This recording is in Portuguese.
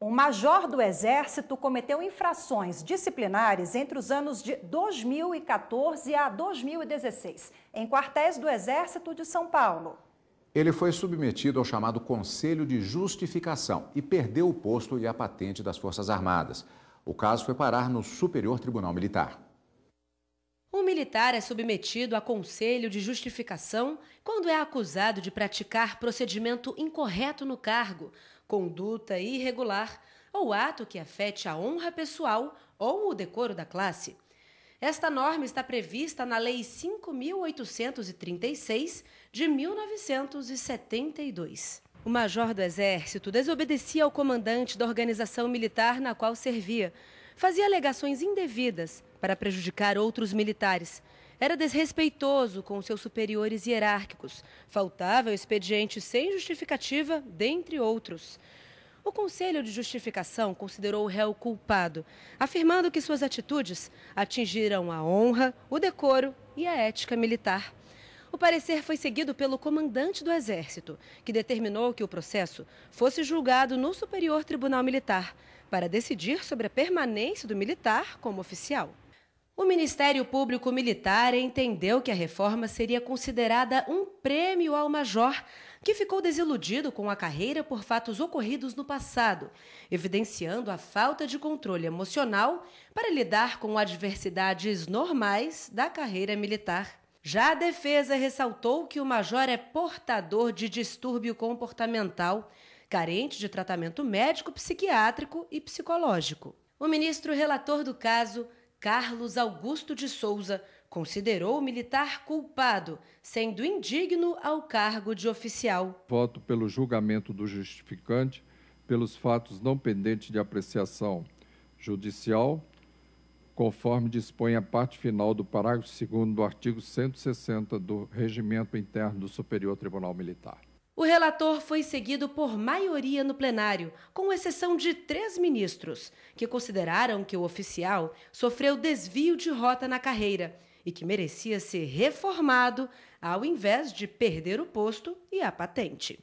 Um major do Exército cometeu infrações disciplinares entre os anos de 2014 a 2016, em quartéis do Exército de São Paulo. Ele foi submetido ao chamado Conselho de Justificação e perdeu o posto e a patente das Forças Armadas. O caso foi parar no Superior Tribunal Militar militar é submetido a conselho de justificação quando é acusado de praticar procedimento incorreto no cargo, conduta irregular ou ato que afete a honra pessoal ou o decoro da classe. Esta norma está prevista na Lei 5.836 de 1972. O major do Exército desobedecia ao comandante da organização militar na qual servia, fazia alegações indevidas para prejudicar outros militares. Era desrespeitoso com seus superiores hierárquicos. Faltava o expediente sem justificativa, dentre outros. O Conselho de Justificação considerou o réu culpado, afirmando que suas atitudes atingiram a honra, o decoro e a ética militar. O parecer foi seguido pelo comandante do Exército, que determinou que o processo fosse julgado no Superior Tribunal Militar, para decidir sobre a permanência do militar como oficial. O Ministério Público Militar entendeu que a reforma seria considerada um prêmio ao major que ficou desiludido com a carreira por fatos ocorridos no passado, evidenciando a falta de controle emocional para lidar com adversidades normais da carreira militar. Já a defesa ressaltou que o major é portador de distúrbio comportamental, carente de tratamento médico, psiquiátrico e psicológico. O ministro relator do caso Carlos Augusto de Souza considerou o militar culpado, sendo indigno ao cargo de oficial. Voto pelo julgamento do justificante pelos fatos não pendentes de apreciação judicial, conforme dispõe a parte final do parágrafo 2 do artigo 160 do Regimento Interno do Superior Tribunal Militar. O relator foi seguido por maioria no plenário, com exceção de três ministros, que consideraram que o oficial sofreu desvio de rota na carreira e que merecia ser reformado ao invés de perder o posto e a patente.